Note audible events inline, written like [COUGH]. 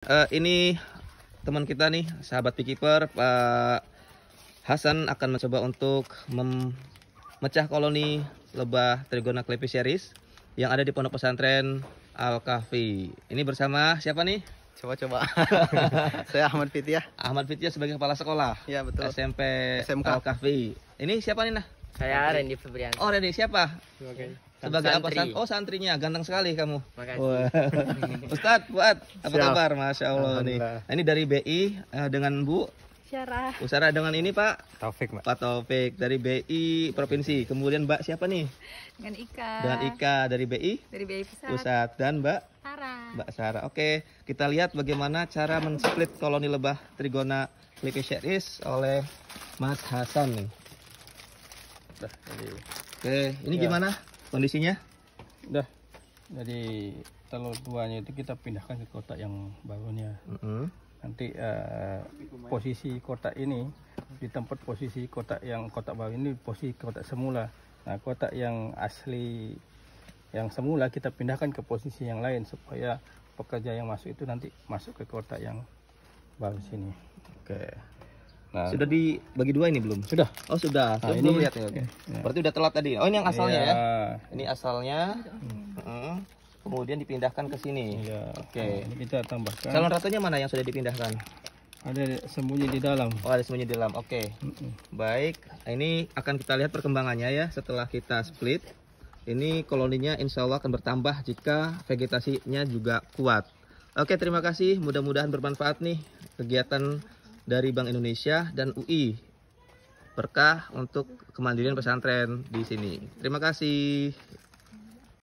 Uh, ini teman kita nih, sahabat beekeeper Pak Hasan akan mencoba untuk memecah koloni lebah Trigona clepsyaris yang ada di pondok pesantren Al Kahfi. Ini bersama siapa nih? Coba-coba. [LAUGHS] Saya Ahmad Fitia. Ahmad Fitia sebagai kepala sekolah. Ya betul. SMP SMK. Al Kahfi. Ini siapa nih nah? Saya Randy Febrian. Oh Randy siapa? Oke. Kan Sebagai santri. apa? San oh santrinya, ganteng sekali kamu. Makasih. [LAUGHS] Ustadz, buat apa Siap. kabar? Masya Allah nih. Nah, ini dari BI eh, dengan Bu Syarah. Usara dengan ini Pak Taufik Pak. Pak Taufik dari BI provinsi. Kemudian Mbak siapa nih? Dengan Ika. Dengan Ika dari BI. Dari BI pusat. Pusat dan Mbak. Sarah. Mbak Sarah. Oke, kita lihat bagaimana cara mensplit koloni lebah Trigona flipischeris oleh Mas Hasan nih. Oke, ini ya. gimana? kondisinya udah jadi telur tuanya itu kita pindahkan ke kotak yang barunya mm -hmm. nanti uh, posisi kotak ini di tempat posisi kotak yang kotak baru ini posisi kotak semula nah kotak yang asli yang semula kita pindahkan ke posisi yang lain supaya pekerja yang masuk itu nanti masuk ke kotak yang baru sini oke okay. Nah. Sudah dibagi dua ini belum? Sudah. Oh sudah. Nah, ini, belum ya. lihat ya. Berarti udah telat tadi. Oh ini yang asalnya ya. ya. Ini asalnya. Hmm. Kemudian dipindahkan ke sini. Ya. Oke. Okay. Nah, kita tambahkan. Calon ratanya mana yang sudah dipindahkan? Ada sembunyi di dalam. Oh ada sembunyi di dalam. Oke. Okay. Hmm. Baik. Ini akan kita lihat perkembangannya ya setelah kita split. Ini koloninya insya Allah akan bertambah jika vegetasinya juga kuat. Oke, terima kasih. Mudah-mudahan bermanfaat nih kegiatan dari Bank Indonesia dan UI berkah untuk kemandirian pesantren di sini. Terima kasih.